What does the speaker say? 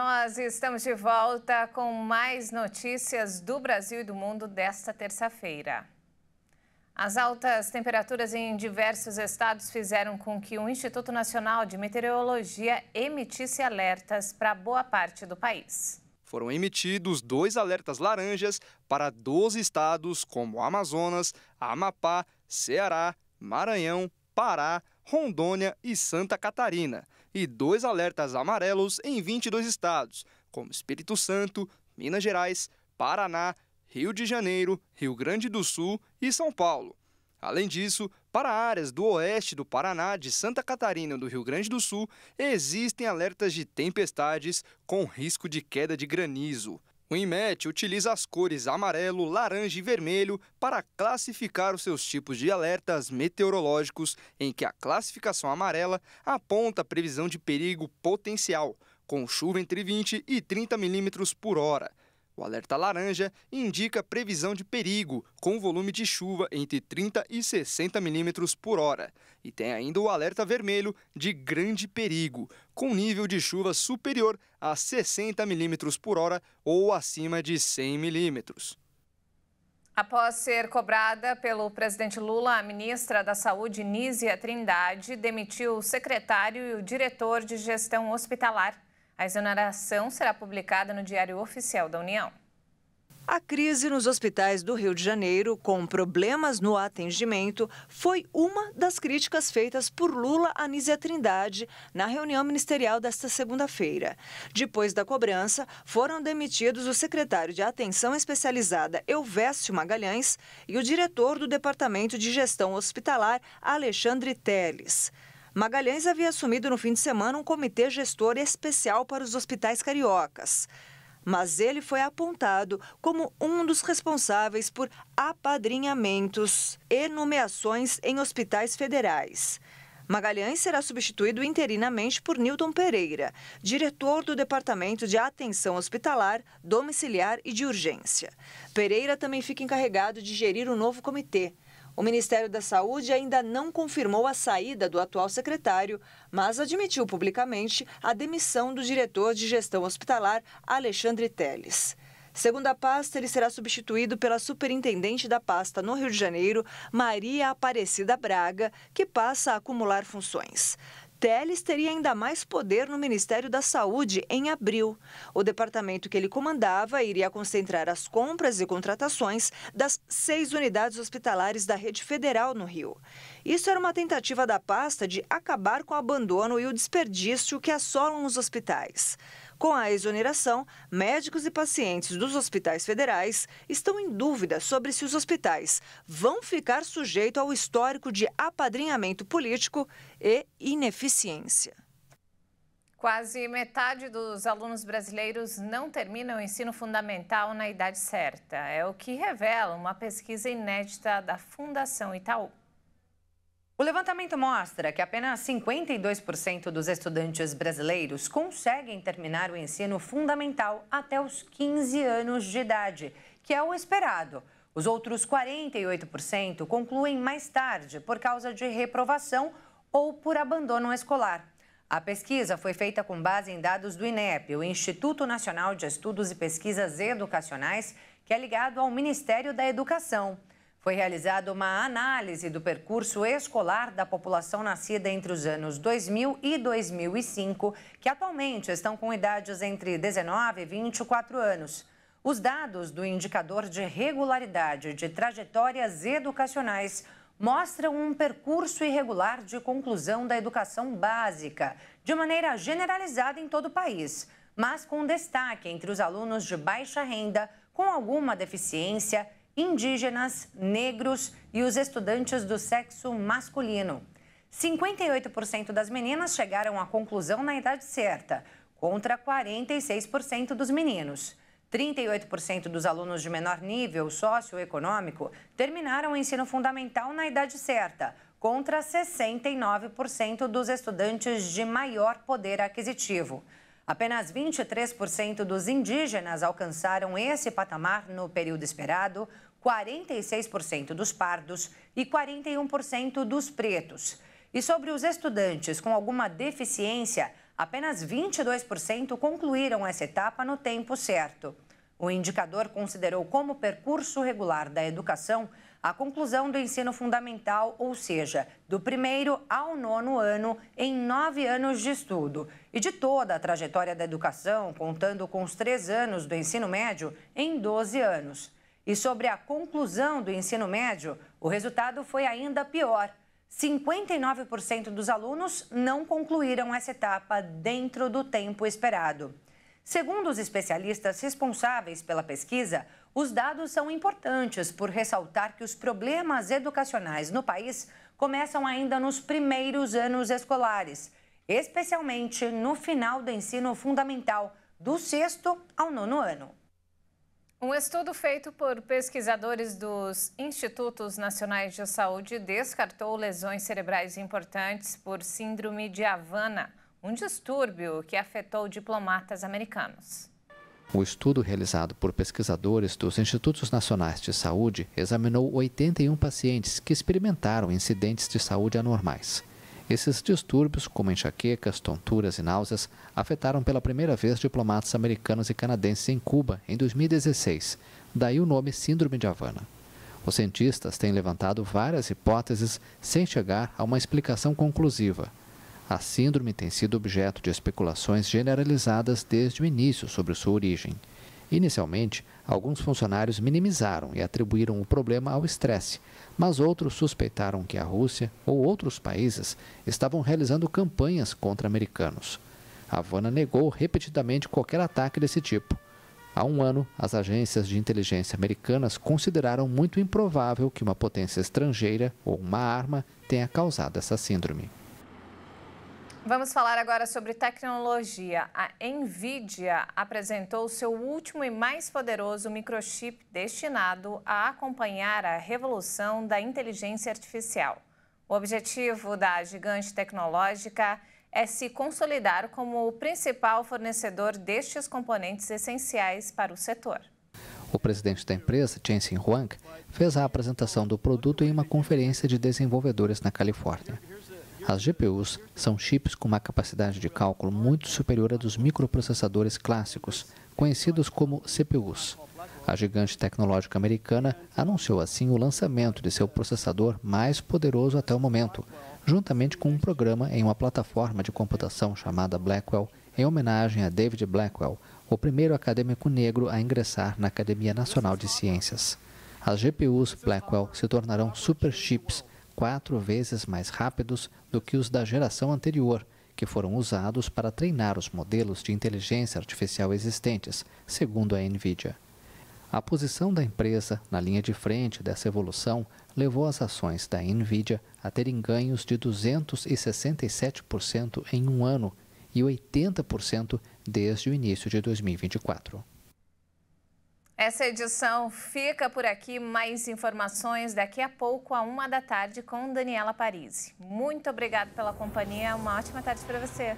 Nós estamos de volta com mais notícias do Brasil e do mundo desta terça-feira. As altas temperaturas em diversos estados fizeram com que o Instituto Nacional de Meteorologia emitisse alertas para boa parte do país. Foram emitidos dois alertas laranjas para 12 estados como Amazonas, Amapá, Ceará, Maranhão, Pará, Rondônia e Santa Catarina e dois alertas amarelos em 22 estados, como Espírito Santo, Minas Gerais, Paraná, Rio de Janeiro, Rio Grande do Sul e São Paulo. Além disso, para áreas do oeste do Paraná, de Santa Catarina e do Rio Grande do Sul, existem alertas de tempestades com risco de queda de granizo. O Imet utiliza as cores amarelo, laranja e vermelho para classificar os seus tipos de alertas meteorológicos, em que a classificação amarela aponta a previsão de perigo potencial, com chuva entre 20 e 30 milímetros por hora, o alerta laranja indica previsão de perigo, com volume de chuva entre 30 e 60 milímetros por hora. E tem ainda o alerta vermelho de grande perigo, com nível de chuva superior a 60 milímetros por hora ou acima de 100 milímetros. Após ser cobrada pelo presidente Lula, a ministra da Saúde, Nízia Trindade, demitiu o secretário e o diretor de gestão hospitalar a exoneração será publicada no Diário Oficial da União. A crise nos hospitais do Rio de Janeiro, com problemas no atendimento, foi uma das críticas feitas por Lula a Nízia Trindade na reunião ministerial desta segunda-feira. Depois da cobrança, foram demitidos o secretário de Atenção Especializada, Elvésio Magalhães, e o diretor do Departamento de Gestão Hospitalar, Alexandre Teles. Magalhães havia assumido no fim de semana um comitê gestor especial para os hospitais cariocas. Mas ele foi apontado como um dos responsáveis por apadrinhamentos e nomeações em hospitais federais. Magalhães será substituído interinamente por Newton Pereira, diretor do Departamento de Atenção Hospitalar, Domiciliar e de Urgência. Pereira também fica encarregado de gerir o novo comitê. O Ministério da Saúde ainda não confirmou a saída do atual secretário, mas admitiu publicamente a demissão do diretor de gestão hospitalar, Alexandre Teles. Segundo a pasta, ele será substituído pela superintendente da pasta no Rio de Janeiro, Maria Aparecida Braga, que passa a acumular funções. Teles teria ainda mais poder no Ministério da Saúde em abril. O departamento que ele comandava iria concentrar as compras e contratações das seis unidades hospitalares da rede federal no Rio. Isso era uma tentativa da pasta de acabar com o abandono e o desperdício que assolam os hospitais. Com a exoneração, médicos e pacientes dos hospitais federais estão em dúvida sobre se os hospitais vão ficar sujeitos ao histórico de apadrinhamento político e ineficiência. Quase metade dos alunos brasileiros não terminam o ensino fundamental na idade certa. É o que revela uma pesquisa inédita da Fundação Itaú. O levantamento mostra que apenas 52% dos estudantes brasileiros conseguem terminar o ensino fundamental até os 15 anos de idade, que é o esperado. Os outros 48% concluem mais tarde por causa de reprovação ou por abandono escolar. A pesquisa foi feita com base em dados do INEP, o Instituto Nacional de Estudos e Pesquisas Educacionais, que é ligado ao Ministério da Educação foi realizada uma análise do percurso escolar da população nascida entre os anos 2000 e 2005, que atualmente estão com idades entre 19 e 24 anos. Os dados do indicador de regularidade de trajetórias educacionais mostram um percurso irregular de conclusão da educação básica, de maneira generalizada em todo o país, mas com destaque entre os alunos de baixa renda, com alguma deficiência indígenas, negros e os estudantes do sexo masculino. 58% das meninas chegaram à conclusão na idade certa, contra 46% dos meninos. 38% dos alunos de menor nível socioeconômico terminaram o ensino fundamental na idade certa, contra 69% dos estudantes de maior poder aquisitivo. Apenas 23% dos indígenas alcançaram esse patamar no período esperado, 46% dos pardos e 41% dos pretos. E sobre os estudantes com alguma deficiência, apenas 22% concluíram essa etapa no tempo certo. O indicador considerou como percurso regular da educação a conclusão do ensino fundamental, ou seja, do primeiro ao nono ano, em nove anos de estudo, e de toda a trajetória da educação, contando com os três anos do ensino médio, em 12 anos. E sobre a conclusão do ensino médio, o resultado foi ainda pior. 59% dos alunos não concluíram essa etapa dentro do tempo esperado. Segundo os especialistas responsáveis pela pesquisa, os dados são importantes por ressaltar que os problemas educacionais no país começam ainda nos primeiros anos escolares, especialmente no final do ensino fundamental, do sexto ao nono ano. Um estudo feito por pesquisadores dos Institutos Nacionais de Saúde descartou lesões cerebrais importantes por síndrome de Havana, um distúrbio que afetou diplomatas americanos. O estudo realizado por pesquisadores dos Institutos Nacionais de Saúde examinou 81 pacientes que experimentaram incidentes de saúde anormais. Esses distúrbios, como enxaquecas, tonturas e náuseas, afetaram pela primeira vez diplomatas americanos e canadenses em Cuba em 2016, daí o nome Síndrome de Havana. Os cientistas têm levantado várias hipóteses sem chegar a uma explicação conclusiva. A síndrome tem sido objeto de especulações generalizadas desde o início sobre sua origem. Inicialmente, alguns funcionários minimizaram e atribuíram o problema ao estresse, mas outros suspeitaram que a Rússia ou outros países estavam realizando campanhas contra americanos. Havana negou repetidamente qualquer ataque desse tipo. Há um ano, as agências de inteligência americanas consideraram muito improvável que uma potência estrangeira ou uma arma tenha causado essa síndrome. Vamos falar agora sobre tecnologia. A Nvidia apresentou seu último e mais poderoso microchip destinado a acompanhar a revolução da inteligência artificial. O objetivo da gigante tecnológica é se consolidar como o principal fornecedor destes componentes essenciais para o setor. O presidente da empresa, Jensen Huang, fez a apresentação do produto em uma conferência de desenvolvedores na Califórnia. As GPUs são chips com uma capacidade de cálculo muito superior à dos microprocessadores clássicos, conhecidos como CPUs. A gigante tecnológica americana anunciou assim o lançamento de seu processador mais poderoso até o momento, juntamente com um programa em uma plataforma de computação chamada Blackwell, em homenagem a David Blackwell, o primeiro acadêmico negro a ingressar na Academia Nacional de Ciências. As GPUs Blackwell se tornarão superchips quatro vezes mais rápidos do que os da geração anterior, que foram usados para treinar os modelos de inteligência artificial existentes, segundo a NVIDIA. A posição da empresa na linha de frente dessa evolução levou as ações da Nvidia a terem ganhos de 267% em um ano e 80% desde o início de 2024. Essa edição fica por aqui. Mais informações daqui a pouco, a uma da tarde, com Daniela Parisi. Muito obrigada pela companhia. Uma ótima tarde para você.